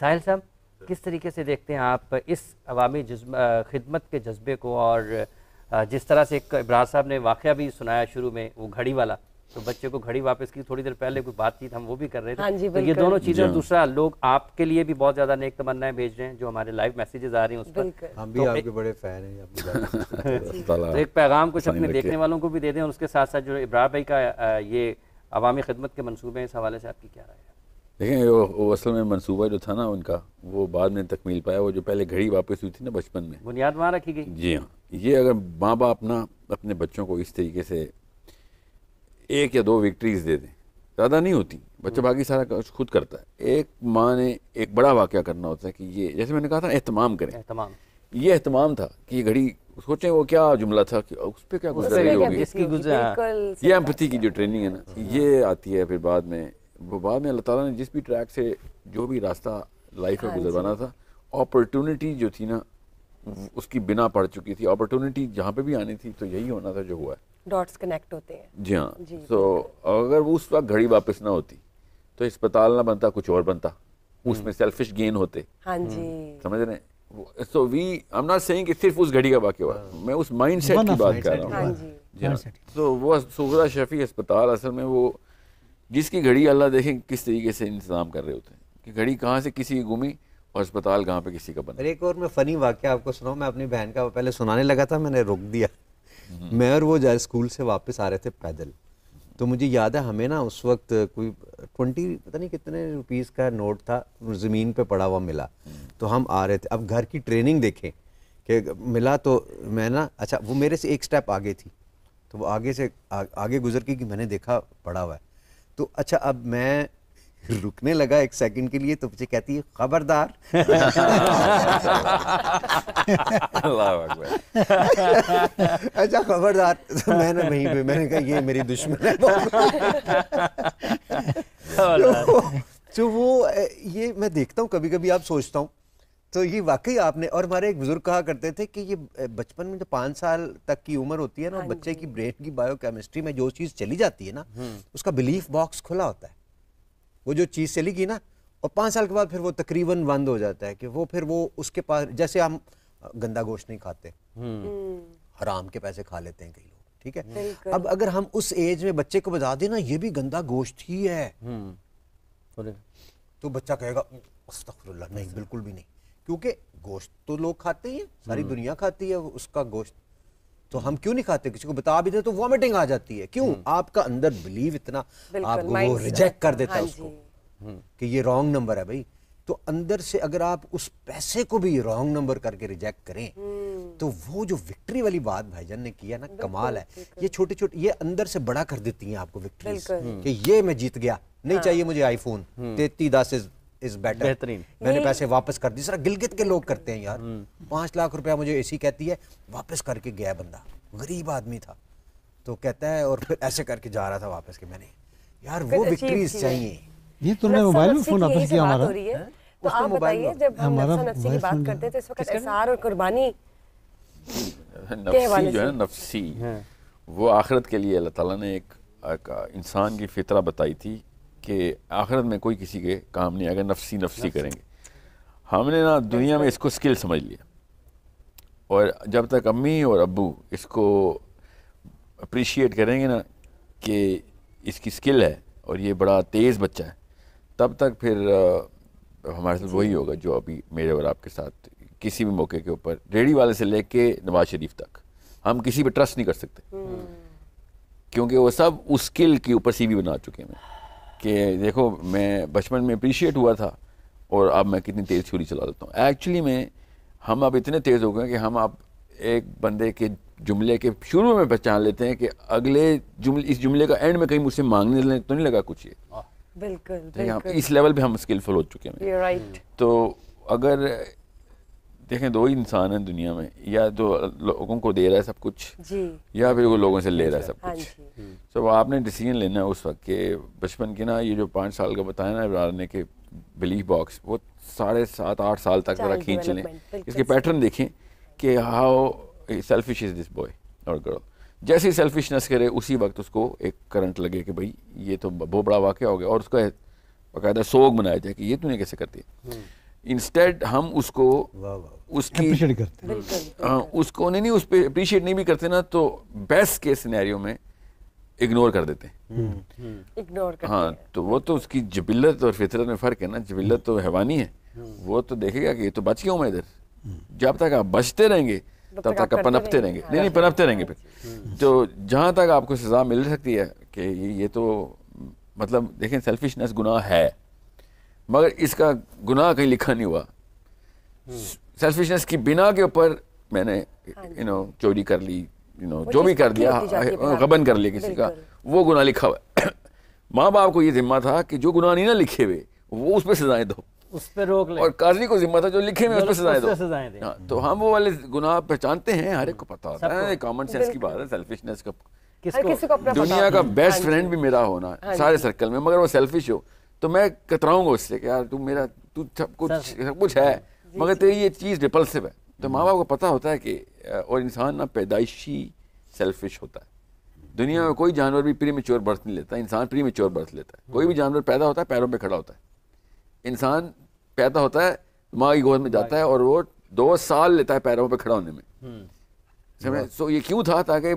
साहिल साहब किस तरीके से देखते हैं आप इस अवामी खिदमत के जज्बे को और जिस तरह से एक इब्रार साहब ने वाक़ भी सुनाया शुरू में वो घड़ी वाला तो बच्चे को घड़ी वापस की थोड़ी देर पहले कोई बातचीत हम वो भी कर रहे थे हाँ जी, तो ये दोनों चीज़ें दूसरा लोग आपके लिए भी बहुत ज़्यादा नेक तमन्नाएं भेज रहे हैं जो हमारे लाइव मैसेजेस आ रहे हैं उस पर हम भी तो आपके बड़े फ़ैन हैं तो एक पैगाम कुछ अपने देखने वालों को भी दे दें और उसके साथ साथ जो इब्रार भाई का ये अवामी खिदमत के मनसूबे हैं इस हवाले से आपकी क्या राय है देखें वो, वो असल में मनसूबा जो था ना उनका वो बाद में तकमील पाया वो जो पहले घड़ी वापस हुई थी ना बचपन में बुनियाद वहाँ रखी गई जी हाँ ये अगर माँ बाप ना अपने बच्चों को इस तरीके से एक या दो विक्ट्रीज दे दें ज़्यादा नहीं होती बच्चा हम्म। बाकी सारा खुद करता है एक माँ ने एक बड़ा वाक़ करना होता है कि ये जैसे मैंने कहा था एहतमाम करें एहतमाम ये एहतमाम था कि ये घड़ी सोचें वो क्या जुमला था कि उस पर क्या गुजर रही होगी ये एम्पति की जो ट्रेनिंग है ना हाँ। ये आती है फिर बाद में बाद में अल्लाह ताला ने जिस भी ट्रैक से जो भी रास्ता लाइफ में हाँ गुजरवाना था अपॉर्चुनिटी जो थी ना उसकी बिना पड़ चुकी थी अपॉर्चुनिटी जहाँ पे भी आनी थी तो यही होना था जो हुआ है डॉट्स कनेक्ट होते हैं जी हाँ जी तो अगर वो उस वक्त घड़ी वापस ना होती तो अस्पताल ना बनता कुछ और बनता हम्म। उसमें सेल्फिश गेन होते हाँ हम्म। जी समझ रहे हैं so we I am not saying कि सिर्फ उस घड़ी का वाक्य हुआ हाँ। मैं उस माइंड की बात कर रहा हूँ तो वो सुगरा शफी अस्पताल असल में वो जिसकी घड़ी अल्लाह देखें किस तरीके से इंतज़ाम कर रहे होते हैं कि घड़ी कहाँ से किसी की घूमी और अस्पताल कहाँ पे किसी का बना एक और मैं फ़नी वाक्य आपको सुनाऊँ मैं अपनी बहन का पहले सुनाने लगा था मैंने रोक दिया हम्म। मैं और वो जा स्कूल से वापस आ रहे थे पैदल तो मुझे याद है हमें ना उस वक्त कोई ट्वेंटी पता नहीं कितने रुपीज़ का नोट था ज़मीन पे पड़ा हुआ मिला हम्म। तो हम आ रहे थे अब घर की ट्रेनिंग देखें कि मिला तो मैं ना अच्छा वो मेरे से एक स्टेप आगे थी तो वो आगे से आ, आगे गुजर के कि मैंने देखा पड़ा हुआ है तो अच्छा अब मैं रुकने लगा एक सेकंड के लिए तो मुझे कहती है खबरदार अच्छा खबरदार तो मैंने वहीं पे मैंने कहा ये मेरी दुश्मन है तो, तो वो ये मैं देखता हूँ कभी कभी आप सोचता हूँ तो ये वाकई आपने और हमारे एक बुजुर्ग कहा करते थे कि ये बचपन में जो पांच साल तक की उम्र होती है ना हाँ बच्चे की ब्रेन की बायोकेमिस्ट्री में जो चीज़ चली जाती है ना हम्म। उसका बिलीफ बॉक्स खुला होता है वो जो चीज़ चली गई ना और पांच साल के बाद फिर वो तकरीबन बंद हो जाता है कि वो फिर वो उसके पास जैसे हम गंदा गोश्त नहीं खाते हम्म। हम्म। हराम के पैसे खा लेते हैं कई लोग ठीक है अब अगर हम उस एज में बच्चे को बता दें ना ये भी गंदा गोश्त ही है तो बच्चा कहेगा नहीं बिल्कुल भी नहीं क्योंकि गोश्त तो लोग खाते ही हैं सारी हम्म। दुनिया खाती है उसका गोश्त तो हम क्यों नहीं खाते किसी को बता भी दे तो वॉमिटिंग आ जाती है क्यों हम्म। आपका अंदर बिलीव इतना आपको वो रिजेक्ट कर देता है हाँ उसको हम्म। कि ये रॉन्ग नंबर है भाई तो अंदर से अगर आप उस पैसे को भी रॉन्ग नंबर करके रिजेक्ट करें तो वो जो विक्ट्री वाली बात भाईजन ने किया ना कमाल है ये छोटे छोटे ये अंदर से बड़ा कर देती हैं आपको विक्ट्री कि ये मैं जीत गया नहीं हाँ। चाहिए मुझे आईफोन तेती दास इज बेटर बेहतरीन मैंने पैसे वापस कर दिए सर गिलगित के लोग करते हैं यार हम्म। पाँच लाख रुपया मुझे एसी कहती है वापस करके गया बंदा गरीब आदमी था तो कहता है और फिर ऐसे करके जा रहा था वापस के मैंने यार वो विक्ट्रीज चाहिए ये तुमने मोबाइल में फोन वापस किया हमारा हाँ? तो आप बताइए जब हम नफसी की बात करते हैं तो इस वक्त एहसार और कुर्बानी नफसी जो है नफसी हाँ। वो आखिरत के लिए अल्लाह ताला ने एक इंसान की फितरा बताई थी कि आखिरत में कोई किसी के काम नहीं आएगा नफसी नफसी करेंगे हमने ना दुनिया में इसको स्किल समझ लिया और जब तक अम्मी और अबू इसको अप्रिशिएट करेंगे ना कि इसकी स्किल है और ये बड़ा तेज़ बच्चा है तब तक फिर हमारे साथ वही होगा जो अभी मेरे और आपके साथ किसी भी मौके के ऊपर रेडी वाले से लेके नवाज शरीफ तक हम किसी पर ट्रस्ट नहीं कर सकते हम्म। क्योंकि वो सब उस स्किल के ऊपर सीवी बना चुके हैं कि देखो मैं बचपन में अप्रिशिएट हुआ था और अब मैं कितनी तेज़ छुरी चला देता हूँ एक्चुअली में हम अब इतने तेज़ हो गए कि हम आप एक बंदे के जुमले के शुरू में पहचान लेते हैं कि अगले जुमले इस जुमले का एंड में कहीं मुझसे मांगने तो नहीं लगा कुछ ये बिल्कुल, तो बिल्कुल। इस लेवल पे हम स्किलफुल हो चुके हैं right. तो अगर देखें दो ही इंसान हैं दुनिया में या तो लोगों को दे रहा है सब कुछ जी। या फिर वो लोगों से ले रहा है सब कुछ सब हाँ हम्म। so, आपने डिसीजन लेना है उस वक्त के बचपन की ना ये जो पाँच साल का बताया ना इमरान ने बिलीफ बॉक्स वो साढ़े सात आठ साल तक जरा खींच लें इसके पैटर्न देखें कि how selfish is this boy और गर्ल जैसे ही सेल्फिशनेस करे उसी वक्त उसको एक करंट लगे कि भाई ये तो बहुत बड़ा वाक़ हो गया और उसका बाकायदा सोग बनाया जाए कि ये तूने कैसे करती है हम्म। इंस्टेड हम उसको उसकी करते हैं हाँ, उसको नहीं नहीं उस पर अप्रिशिएट नहीं भी करते ना तो बेस्ट केस सिनेरियो में इग्नोर कर देते हैं इग्नोर हम्म, हम्म। करते हाँ तो वो तो उसकी जबिलत और फितरत में फ़र्क है ना जबिलत तो हैवानी है हम्म। वो तो देखेगा कि ये तो बच गया मैं इधर जब तक आप बचते रहेंगे तब तक आप पनपते रहेंगे नहीं नहीं पनपते रहेंगे फिर हाँ, हाँ। तो जहाँ तक आपको सज़ा मिल सकती है कि ये तो मतलब देखें सेल्फिशनेस गुनाह है मगर इसका गुनाह कहीं लिखा नहीं हुआ सेल्फिशनेस की बिना के ऊपर मैंने यू हाँ नो चोरी कर ली यू नो जो भी कर दिया हाँ, गबन कर लिया किसी का वो गुनाह लिखा हुआ माँ बाप को ये जिम्मा था कि जो गुनाह नहीं ना लिखे हुए वो उस पर सजाएं दो उस पर रोक ले और काजी को जिम्मा था जो लिखे हुए उस पर सजाएं दो हाँ, तो हम वो वाले गुनाह पहचानते हैं हर एक को पता होता है कॉमन सेंस की बात है सेल्फिशनेस का दुनिया का बेस्ट फ्रेंड भी मेरा होना सारे सर्कल में मगर वो सेल्फिश हो तो मैं कतराऊंगा उससे कि यार तू मेरा तू सब कुछ सब कुछ है मगर तेरी ये चीज़ रिपल्सिव है तो हम्म। माँ बाप को पता होता है कि और इंसान ना पैदाइशी सेल्फिश होता है दुनिया में कोई जानवर भी प्री मेच्योर बर्थ नहीं लेता इंसान प्री मेच्योर बर्थ लेता है कोई भी हम्म। जानवर पैदा होता है पैरों पे खड़ा होता है इंसान पैदा होता है माँ की गोद में जाता है और वो दो साल लेता है पैरों पर खड़ा होने में हम्म। समझ सो ये क्यों था ताकि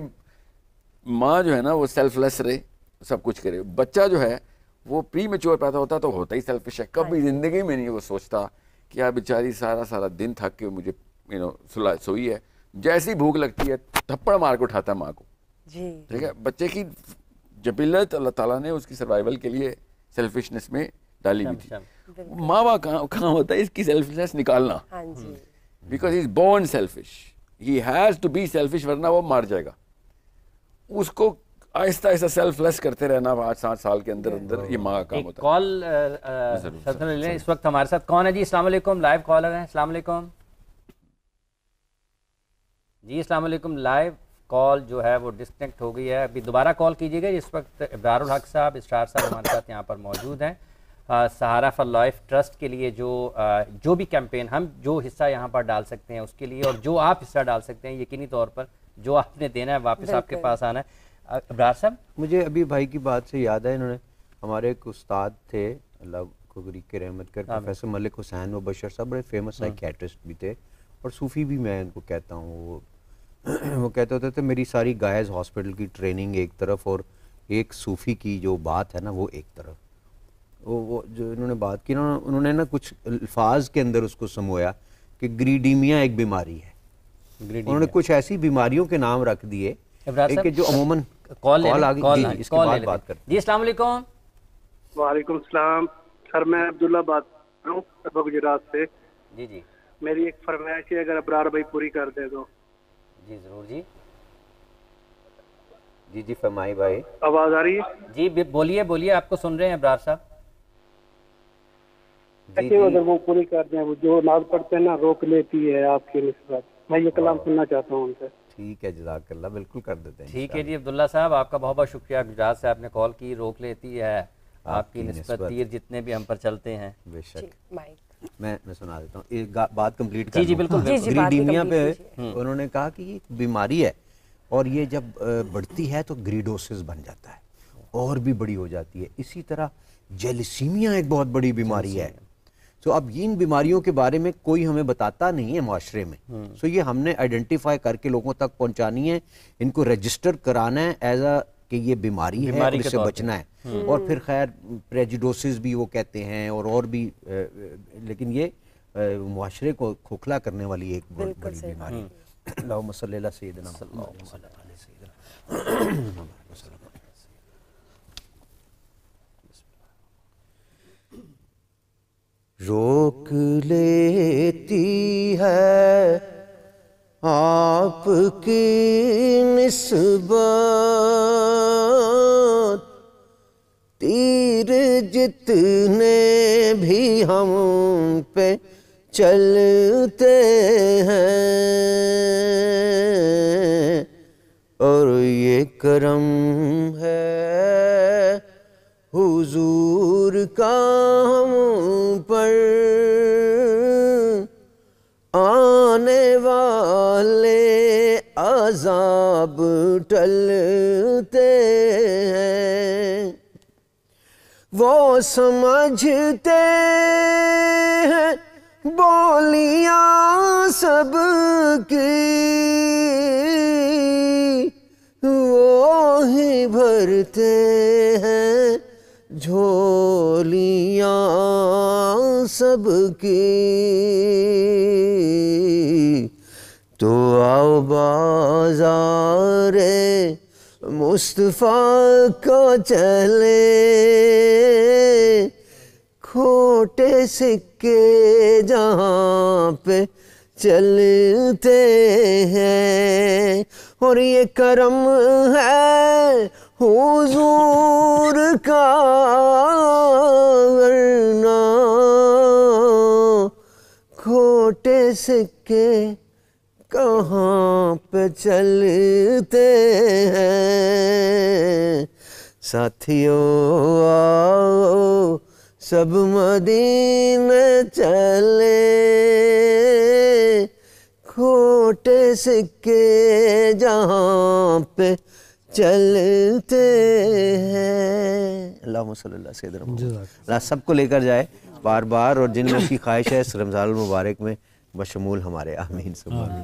माँ जो है ना वो सेल्फलेस रहे सब कुछ करे बच्चा जो है वो प्री मेच्योर पैदा होता तो होता ही सेल्फिश है कभी ज़िंदगी में नहीं वो सोचता कि यार बेचारी सारा सारा दिन थक के मुझे यू नो सुला सोई है जैसी भूख लगती है थप्पड़ मार के उठाता है माँ को ठीक है बच्चे की जबिलत अल्लाह ताला ने उसकी सर्वाइवल के लिए सेल्फिशनेस में डाली हुई थी माँ बाप कहाँ कहाँ होता है इसकी सेल्फिशनेस निकालना बिकॉज इज बोर्न सेल्फिश ही हैज़ टू बी सेल्फिश वरना वो मार जाएगा उसको आहिस्ता आहिस्ता सेल्फ लेस करते रहना पाँच सात साल के अंदर अंदर ये माँ का काम होता कॉल ले इस वक्त हमारे साथ कौन है जी अस्सलाम वालेकुम लाइव कॉलर हैं अस्सलाम वालेकुम जी अस्सलाम वालेकुम लाइव कॉल जो है वो डिस्कनेक्ट हो गई है अभी दोबारा कॉल कीजिएगा इस वक्त इब्रारुल हक साहब स्टार साहब हमारे साथ यहाँ पर मौजूद हैं सहारा फॉर लाइफ ट्रस्ट के लिए जो आ, जो भी कैंपेन हम जो हिस्सा यहाँ पर डाल सकते हैं उसके लिए और जो आप हिस्सा डाल सकते हैं यकीनी तौर पर जो आपने देना है वापस आपके पास आना है अबरार साहब मुझे अभी भाई की बात से याद है इन्होंने हमारे एक उस्ताद थे अल्लाह को गरीब के रहमत कर प्रोफेसर मलिक हुसैन व बशर साहब बड़े फेमस साइकेट्रिस्ट हाँ। भी थे और सूफ़ी भी मैं इनको कहता हूँ वो वो कहते होते थे मेरी सारी गायज हॉस्पिटल की ट्रेनिंग एक तरफ और एक सूफ़ी की जो बात है ना वो एक तरफ वो वो जो इन्होंने बात की ना उन्होंने ना कुछ अल्फाज के अंदर उसको समोया कि ग्रीडीमिया एक बीमारी है उन्होंने कुछ ऐसी बीमारियों के नाम रख दिए जो अमूमन कॉल कॉल आ गई इसके बाद बात करते जी अस्सलाम वालेकुम वालेकुम सलाम सर मैं अब्दुल्ला बात कर रहा हूँ गुजरात से जी जी मेरी एक फरमाइश है अगर अबरार भाई पूरी कर दे तो जी जरूर जी जी जी फरमाई भाई आवाज आ रही है जी बोलिए बोलिए आपको सुन रहे हैं अबरार साहब अगर वो पूरी कर दें वो जो नाज पढ़ते हैं ना रोक लेती है आपकी मैं ये कलाम हाँ। सुनना चाहता हूँ उनसे ठीक है जजाकल्ला बिल्कुल कर देते हैं ठीक है जी अब्दुल्ला साहब आपका बहुत बहुत शुक्रिया गुजरात से आपने कॉल की रोक लेती है आपकी नस्बत तीर जितने भी हम पर चलते हैं बेशक मैं मैं सुना देता हूँ बात कम्प्लीट कर जी जी बिल्कुल ग्रीडीमिया पे हम्म। उन्होंने कहा कि ये बीमारी है और ये जब बढ़ती है तो ग्रीडोसिस बन जाता है और भी बड़ी हो जाती है इसी तरह जेलिसीमिया एक बहुत बड़ी बीमारी है सो अब इन बीमारियों के बारे में कोई हमें बताता नहीं है माशरे में सो हम्म। ये हमने आइडेंटिफाई करके लोगों तक पहुंचानी है इनको रजिस्टर कराना है एज अ कि ये बीमारी, है और इससे बचना है हम्म। और फिर खैर प्रेजिडोसिस भी वो कहते हैं और और भी लेकिन ये माशरे को खोखला करने वाली एक बड़ी बीमारी है हम्म। रोक लेती है आपकी निस्ब तीर जितने भी हम पे चलते हैं अजाब टलते हैं वो समझते हैं बोलियां सब की वो ही भरते हैं झोलियां सब की आओ बाजारे मुस्तफ़ा को चले खोटे सिक्के जहाँ पे चलते हैं और ये करम है हुजूर का वरना खोटे सिक्के कहाँ पे चलते हैं साथियों आओ सब मदीने चले खोटे सिक्के जहाँ पे चलते हैं अल्लाह सबको लेकर जाए बार बार और जिन लोग की ख्वाहिश है इस रमज़ान मुबारक में बशमूल हमारे आमीन सुबह